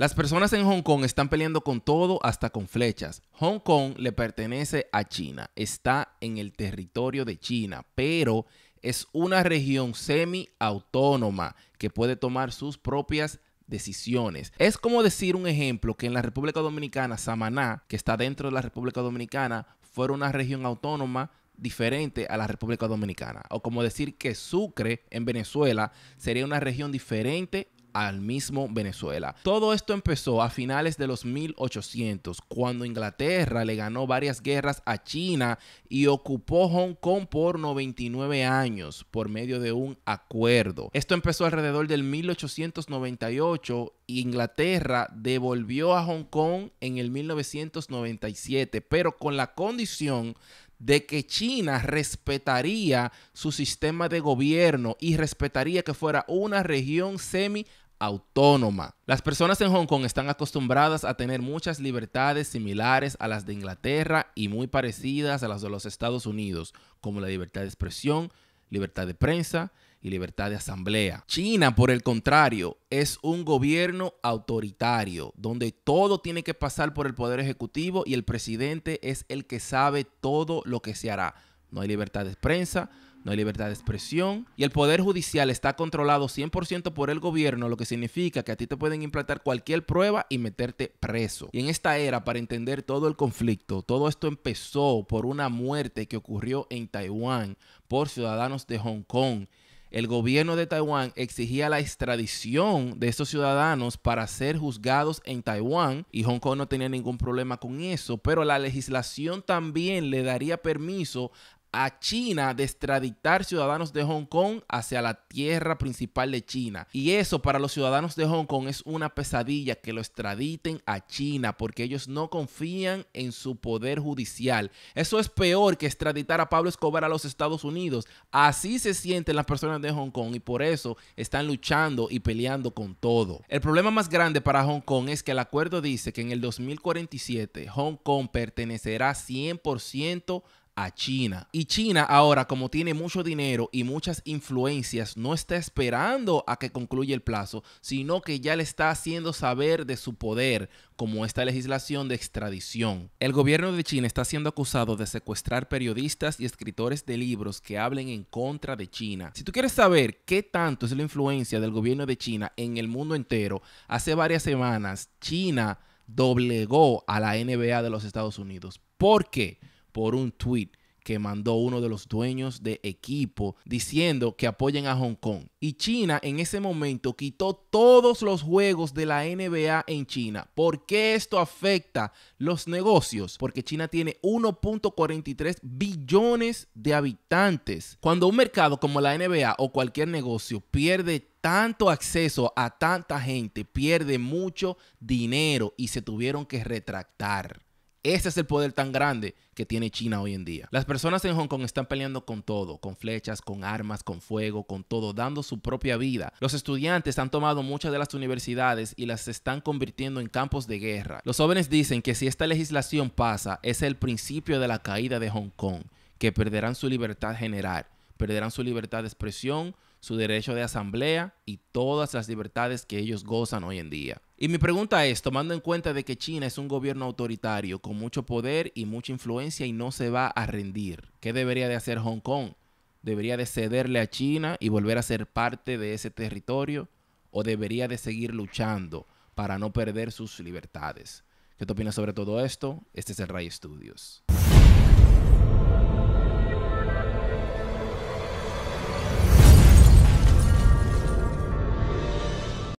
Las personas en Hong Kong están peleando con todo, hasta con flechas. Hong Kong le pertenece a China, está en el territorio de China, pero es una región semi-autónoma que puede tomar sus propias decisiones. Es como decir un ejemplo que en la República Dominicana, Samaná, que está dentro de la República Dominicana, fuera una región autónoma diferente a la República Dominicana. O como decir que Sucre en Venezuela sería una región diferente al mismo Venezuela. Todo esto empezó a finales de los 1800, cuando Inglaterra le ganó varias guerras a China y ocupó Hong Kong por 99 años por medio de un acuerdo. Esto empezó alrededor del 1898 y Inglaterra devolvió a Hong Kong en el 1997, pero con la condición de que China respetaría su sistema de gobierno y respetaría que fuera una región semi autónoma. Las personas en Hong Kong están acostumbradas a tener muchas libertades similares a las de Inglaterra y muy parecidas a las de los Estados Unidos, como la libertad de expresión, libertad de prensa y libertad de asamblea. China, por el contrario, es un gobierno autoritario, donde todo tiene que pasar por el poder ejecutivo y el presidente es el que sabe todo lo que se hará. No hay libertad de prensa, no hay libertad de expresión y el Poder Judicial está controlado 100% por el gobierno, lo que significa que a ti te pueden implantar cualquier prueba y meterte preso. Y en esta era, para entender todo el conflicto, todo esto empezó por una muerte que ocurrió en Taiwán por ciudadanos de Hong Kong. El gobierno de Taiwán exigía la extradición de esos ciudadanos para ser juzgados en Taiwán y Hong Kong no tenía ningún problema con eso, pero la legislación también le daría permiso a China de extraditar ciudadanos de Hong Kong hacia la tierra principal de China. Y eso para los ciudadanos de Hong Kong es una pesadilla que lo extraditen a China porque ellos no confían en su poder judicial. Eso es peor que extraditar a Pablo Escobar a los Estados Unidos. Así se sienten las personas de Hong Kong y por eso están luchando y peleando con todo. El problema más grande para Hong Kong es que el acuerdo dice que en el 2047 Hong Kong pertenecerá 100% China. Y China ahora, como tiene mucho dinero y muchas influencias, no está esperando a que concluya el plazo, sino que ya le está haciendo saber de su poder, como esta legislación de extradición. El gobierno de China está siendo acusado de secuestrar periodistas y escritores de libros que hablen en contra de China. Si tú quieres saber qué tanto es la influencia del gobierno de China en el mundo entero, hace varias semanas China doblegó a la NBA de los Estados Unidos. ¿Por qué? por un tweet que mandó uno de los dueños de equipo diciendo que apoyen a Hong Kong. Y China en ese momento quitó todos los juegos de la NBA en China. ¿Por qué esto afecta los negocios? Porque China tiene 1.43 billones de habitantes. Cuando un mercado como la NBA o cualquier negocio pierde tanto acceso a tanta gente, pierde mucho dinero y se tuvieron que retractar. Ese es el poder tan grande que tiene China hoy en día. Las personas en Hong Kong están peleando con todo, con flechas, con armas, con fuego, con todo, dando su propia vida. Los estudiantes han tomado muchas de las universidades y las están convirtiendo en campos de guerra. Los jóvenes dicen que si esta legislación pasa, es el principio de la caída de Hong Kong, que perderán su libertad general, perderán su libertad de expresión, su derecho de asamblea y todas las libertades que ellos gozan hoy en día. Y mi pregunta es, tomando en cuenta de que China es un gobierno autoritario con mucho poder y mucha influencia y no se va a rendir, ¿qué debería de hacer Hong Kong? ¿Debería de cederle a China y volver a ser parte de ese territorio? ¿O debería de seguir luchando para no perder sus libertades? ¿Qué te opinas sobre todo esto? Este es el Ray Studios.